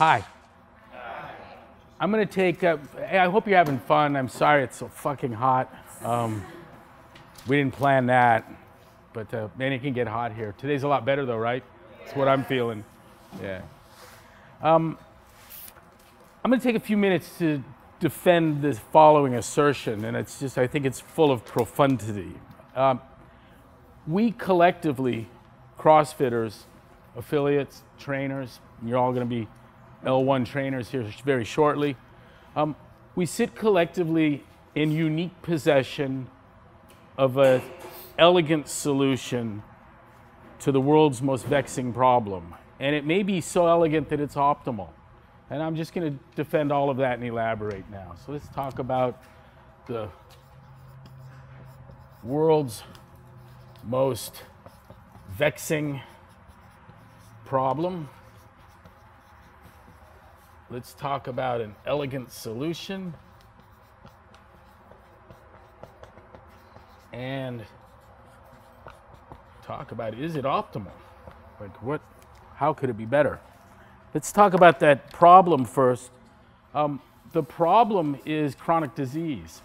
Hi. Hi. I'm going to take, uh, hey, I hope you're having fun. I'm sorry it's so fucking hot. Um, we didn't plan that, but uh, man, it can get hot here. Today's a lot better though, right? That's what I'm feeling. Yeah. Um, I'm going to take a few minutes to defend the following assertion, and it's just, I think it's full of profundity. Um, we collectively, CrossFitters, affiliates, trainers, you're all going to be L1 trainers here very shortly. Um, we sit collectively in unique possession of an elegant solution to the world's most vexing problem. And it may be so elegant that it's optimal. And I'm just going to defend all of that and elaborate now. So let's talk about the world's most vexing problem. Let's talk about an elegant solution. And talk about is it optimal? Like what, how could it be better? Let's talk about that problem first. Um, the problem is chronic disease.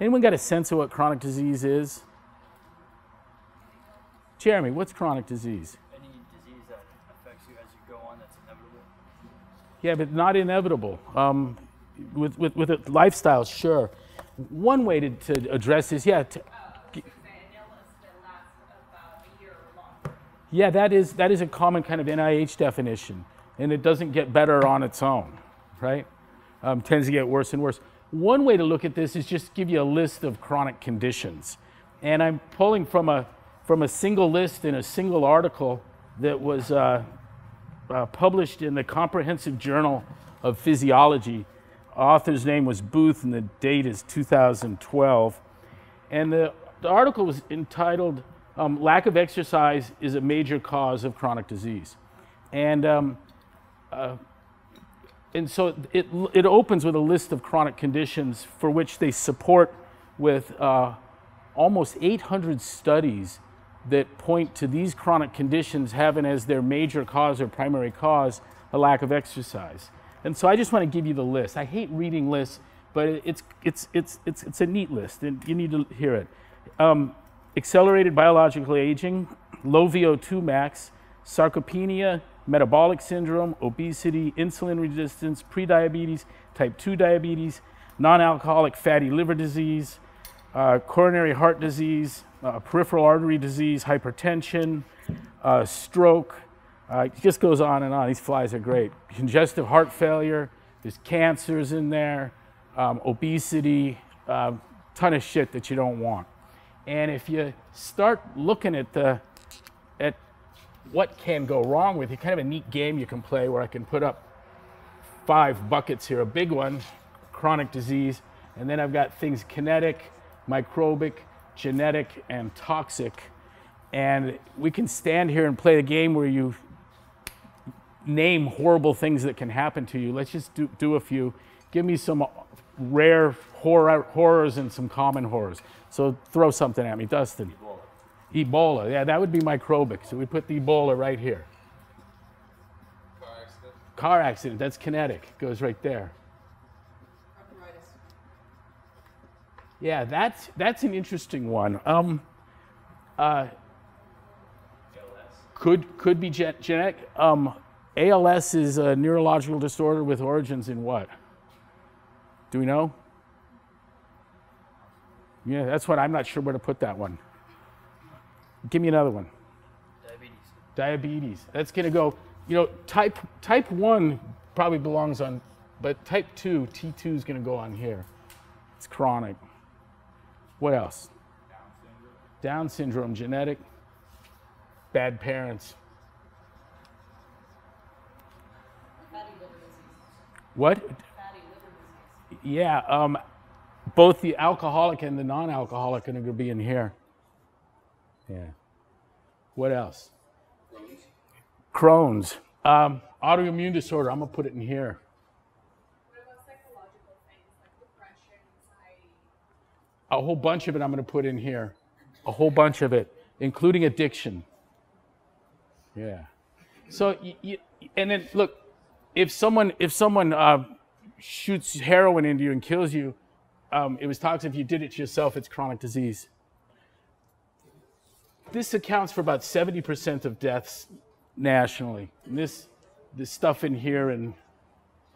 Anyone got a sense of what chronic disease is? Jeremy, what's chronic disease? Yeah, but not inevitable. Um, with with, with lifestyles, sure. One way to, to address this, yeah. To, yeah, that is that is a common kind of NIH definition, and it doesn't get better on its own, right? Um, tends to get worse and worse. One way to look at this is just give you a list of chronic conditions, and I'm pulling from a from a single list in a single article that was uh, uh, published in the Comprehensive Journal of Physiology. Author's name was Booth, and the date is 2012. And the, the article was entitled um, Lack of Exercise is a Major Cause of Chronic Disease. And, um, uh, and so it, it opens with a list of chronic conditions for which they support with uh, almost 800 studies that point to these chronic conditions having as their major cause or primary cause a lack of exercise. And so I just want to give you the list. I hate reading lists, but it's, it's, it's, it's, it's a neat list, and you need to hear it. Um, accelerated biological aging, low VO2 max, sarcopenia, metabolic syndrome, obesity, insulin resistance, prediabetes, type 2 diabetes, non alcoholic fatty liver disease, uh, coronary heart disease, uh, peripheral artery disease, hypertension, uh, stroke. it just goes on and on. These flies are great. Congestive heart failure. There's cancers in there, um, obesity, uh, ton of shit that you don't want. And if you start looking at the at what can go wrong with it, kind of a neat game you can play where I can put up five buckets here, a big one, chronic disease, and then I've got things kinetic, microbic, genetic, and toxic. And we can stand here and play a game where you name horrible things that can happen to you. Let's just do, do a few. Give me some rare horror, horrors and some common horrors. So throw something at me, Dustin. Ebola. Ebola. Yeah, that would be microbic. So we put the Ebola right here. Car accident. Car accident. That's kinetic. Goes right there. Yeah, that's that's an interesting one. Um, uh, could could be gen- genetic. Um, ALS is a neurological disorder with origins in what? Do we know? Yeah, that's what I'm not sure where to put that one. Give me another one. Diabetes. Diabetes. That's going to go, you know, type type 1 probably belongs on but type 2, T2 is going to go on here. It's chronic. What else? Down syndrome, Down syndrome genetic, bad parents. What? Yeah, um, both the alcoholic and the non-alcoholic are going to be in here. Yeah. What else? Crohn's. Um, autoimmune disorder. I'm going to put it in here. a whole bunch of it I'm going to put in here. A whole bunch of it, including addiction. Yeah. So, you, you, and then look, if someone if someone uh, shoots heroin into you and kills you, um, it was toxic. If you did it to yourself, it's chronic disease. This accounts for about 70% of deaths nationally. And this this stuff in here and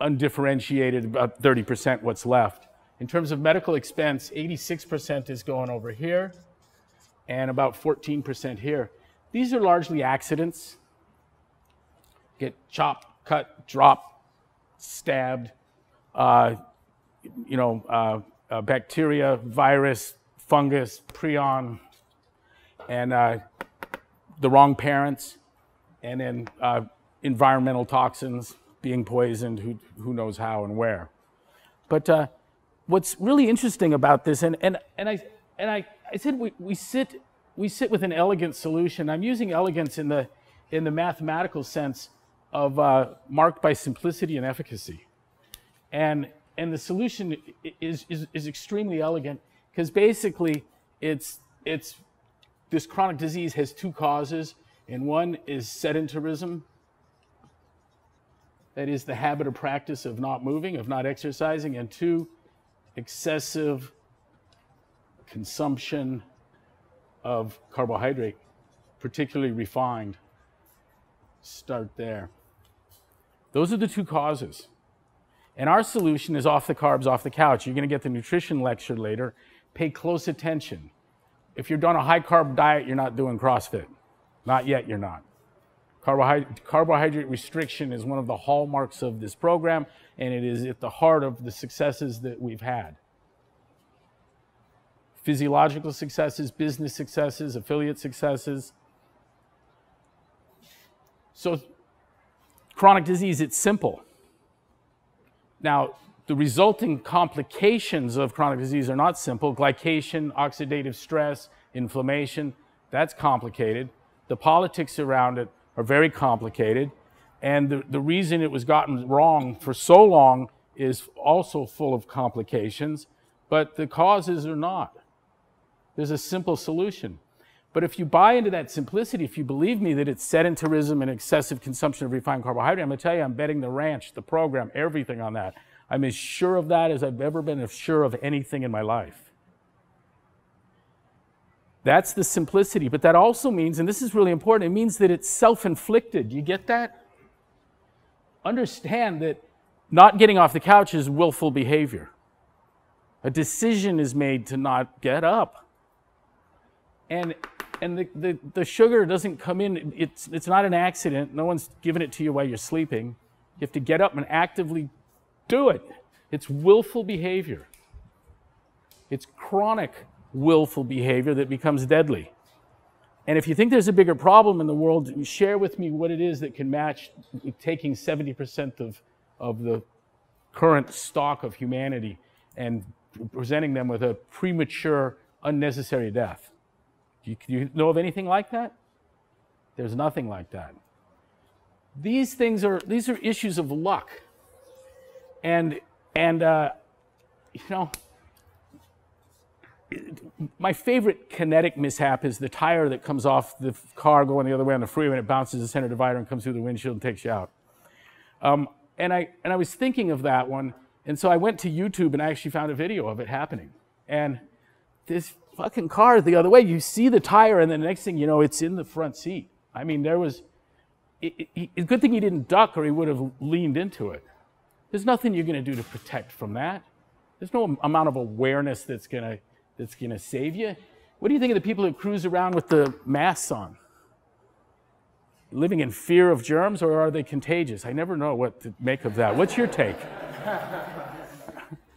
undifferentiated about 30% what's left. In terms of medical expense, 86% is going over here and about 14% here. These are largely accidents. Get chopped, cut, dropped, stabbed, uh, you know, uh, uh, bacteria, virus, fungus, prion, and uh, the wrong parents, and then uh, environmental toxins, being poisoned, who, who knows how and where. But uh, what's really interesting about this, and, and, and, I, and I, I said we, we, sit, we sit with an elegant solution. I'm using elegance in the, in the mathematical sense of uh, marked by simplicity and efficacy. And, and the solution is, is, is extremely elegant because basically it's, it's this chronic disease has two causes, and one is sedentarism, that is the habit or practice of not moving, of not exercising, and two excessive consumption of carbohydrate, particularly refined. Start there. Those are the two causes. And our solution is off the carbs, off the couch. You're going to get the nutrition lecture later. Pay close attention. If you're on a high carb diet, you're not doing CrossFit. Not yet, you're not. Carbohydrate, carbohydrate restriction is one of the hallmarks of this program, and it is at the heart of the successes that we've had. Physiological successes, business successes, affiliate successes. So, chronic disease, it's simple. Now, the resulting complications of chronic disease are not simple. Glycation, oxidative stress, inflammation, that's complicated. The politics around it, are very complicated. And the, the reason it was gotten wrong for so long is also full of complications, but the causes are not. There's a simple solution. But if you buy into that simplicity, if you believe me that it's sedentarism and excessive consumption of refined carbohydrate, I'm going to tell you, I'm betting the ranch, the program, everything on that. I'm as sure of that as I've ever been as sure of anything in my life. That's the simplicity. But that also means, and this is really important, it means that it's self inflicted. You get that? Understand that not getting off the couch is willful behavior. A decision is made to not get up. And and the, the, the, sugar doesn't come in. It's, it's not an accident. No one's giving it to you while you're sleeping. You have to get up and actively do it. It's willful behavior, it's chronic willful behavior that becomes deadly. And if you think there's a bigger problem in the world, share with me what it is that can match taking 70% of, of the current stock of humanity and presenting them with a premature, unnecessary death. Do you, do you know of anything like that? There's nothing like that. These things are these are issues of luck, and and uh, you know my favorite kinetic mishap is the tire that comes off the car going the other way on the freeway and it bounces the center divider and comes through the windshield and takes you out. Um, and, I, and I was thinking of that one, and so I went to YouTube and I actually found a video of it happening. And this fucking car the other way, you see the tire, and the next thing you know, it's in the front seat. I mean, there was, a good thing he didn't duck or he would have leaned into it. There's nothing you're going to do to protect from that. There's no amount of awareness that's going to that's going to save you? What do you think of the people who cruise around with the masks on? Living in fear of germs, or are they contagious? I never know what to make of that. What's your take?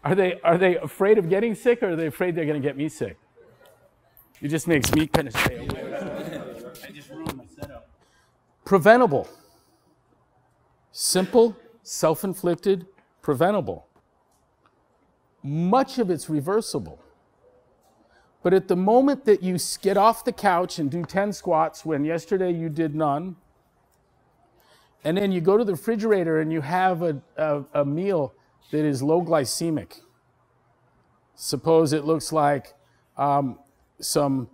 are, they, are they afraid of getting sick, or are they afraid they're going to get me sick? It just makes me kind of stay away. I just ruined my setup. Preventable. Simple, self inflicted, preventable. Much of it's reversible. But at the moment that you get off the couch and do 10 squats when yesterday you did none, and then you go to the refrigerator and you have a, a, a meal that is low glycemic. Suppose it looks like um, some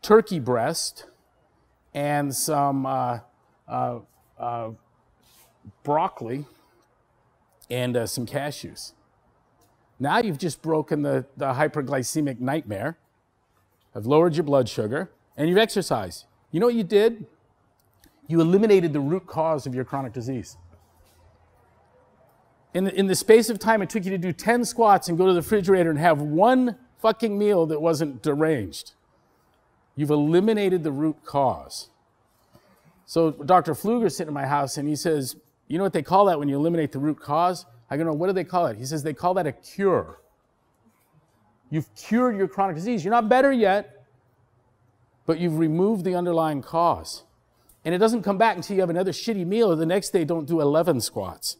turkey breast and some uh, uh, uh, broccoli and uh, some cashews. Now you've just broken the, the hyperglycemic nightmare have lowered your blood sugar, and you've exercised. You know what you did? You eliminated the root cause of your chronic disease. In the, in the space of time it took you to do 10 squats and go to the refrigerator and have one fucking meal that wasn't deranged. You've eliminated the root cause. So Dr. Pfluger's sitting in my house and he says, You know what they call that when you eliminate the root cause? I go, No, what do they call it? He says, They call that a cure. You've cured your chronic disease. You're not better yet, but you've removed the underlying cause. And it doesn't come back until you have another shitty meal or the next day don't do 11 squats.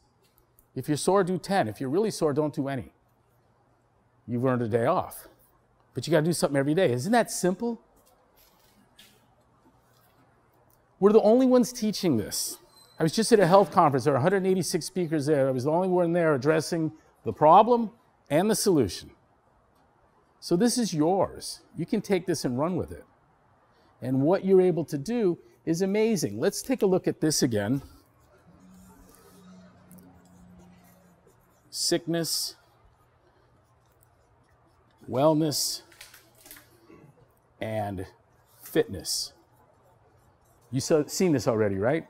If you're sore, do 10. If you're really sore, don't do any. You've earned a day off. But you got to do something every day. Isn't that simple? We're the only ones teaching this. I was just at a health conference. There were 186 speakers there. I was the only one there addressing the problem and the solution. So this is yours. You can take this and run with it. And what you're able to do is amazing. Let's take a look at this again. Sickness, wellness, and fitness. You've seen this already, right?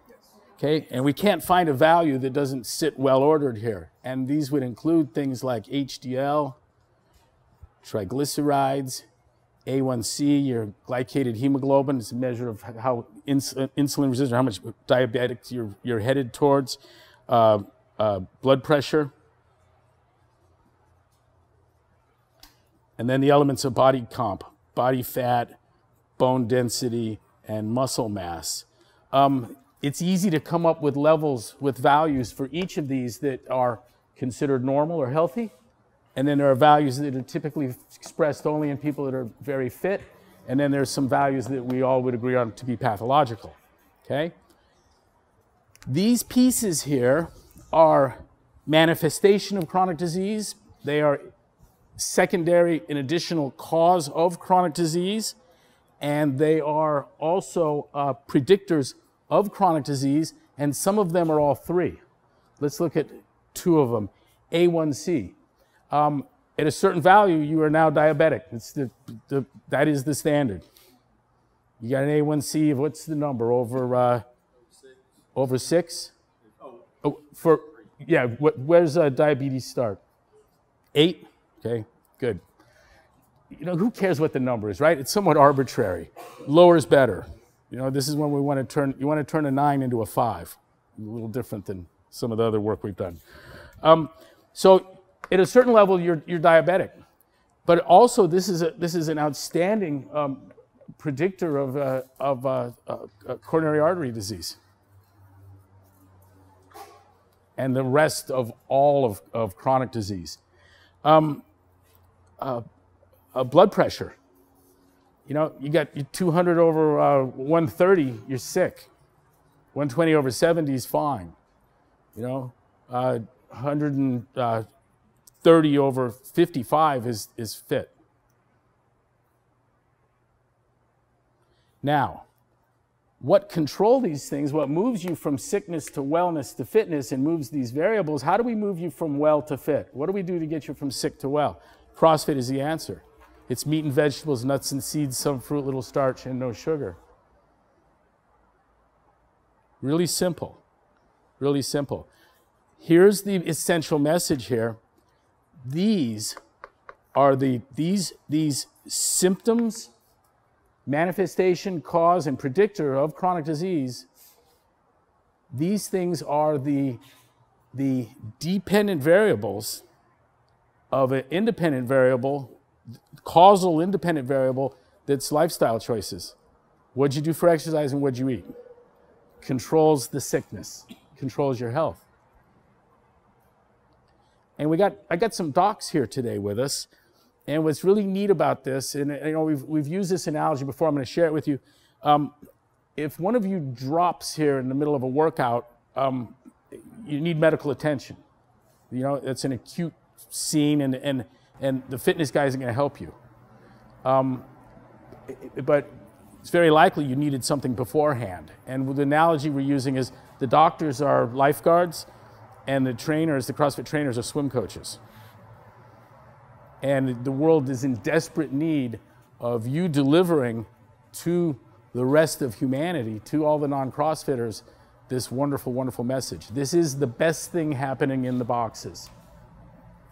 Okay, and we can't find a value that doesn't sit well ordered here. And these would include things like HDL, triglycerides, A1C, your glycated hemoglobin. It's a measure of how ins insulin resistance, how much diabetic you're, you're headed towards, uh, uh, blood pressure. And then the elements of body comp, body fat, bone density, and muscle mass. Um, it's easy to come up with levels with values for each of these that are considered normal or healthy. And then there are values that are typically expressed only in people that are very fit. And then there's some values that we all would agree on to be pathological. Okay? These pieces here are manifestation of chronic disease. They are secondary and additional cause of chronic disease. And they are also uh, predictors of chronic disease. And some of them are all three. Let's look at two of them. A1C, um, at a certain value, you are now diabetic. The, the, that is the standard. You got an A1C of what's the number over uh, six. over six? Oh, oh for yeah. Wh where's uh, diabetes start? Eight. Okay, good. You know who cares what the number is, right? It's somewhat arbitrary. Lower is better. You know this is when we want to turn. You want to turn a nine into a five. A little different than some of the other work we've done. Um, so at a certain level, you're, you're diabetic. But also, this is, a, this is an outstanding um, predictor of, uh, of uh, uh, uh coronary artery disease and the rest of all of, of chronic disease. Um, uh, uh, blood pressure. You know, you got 200 over 130, you're sick. 120 over 70 is fine. You know, 100 and 30 over 55 is, is fit. Now, what control these things, what moves you from sickness to wellness to fitness and moves these variables, how do we move you from well to fit? What do we do to get you from sick to well? CrossFit is the answer. It's meat and vegetables, nuts and seeds, some fruit, little starch, and no sugar. Really simple. Really simple. Here's the essential message here these are the these these symptoms manifestation cause and predictor of chronic disease these things are the the dependent variables of an independent variable causal independent variable that's lifestyle choices what'd you do for exercise and what'd you eat controls the sickness controls your health and we got, I got some docs here today with us. And what's really neat about this, and you know, we've, we've used this analogy before, I'm going to share it with you. Um, if one of you drops here in the middle of a workout, um, you need medical attention. You know, it's an acute scene, and, and, and the fitness guy isn't going to help you. Um, but it's very likely you needed something beforehand. And the analogy we're using is the doctors are lifeguards, and the trainers, the CrossFit trainers, are swim coaches. And the world is in desperate need of you delivering to the rest of humanity, to all the non CrossFitters, this wonderful, wonderful message. This is the best thing happening in the boxes.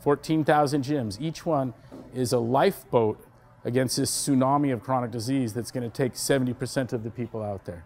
14,000 gyms, each one is a lifeboat against this tsunami of chronic disease that's going to take 70% of the people out there.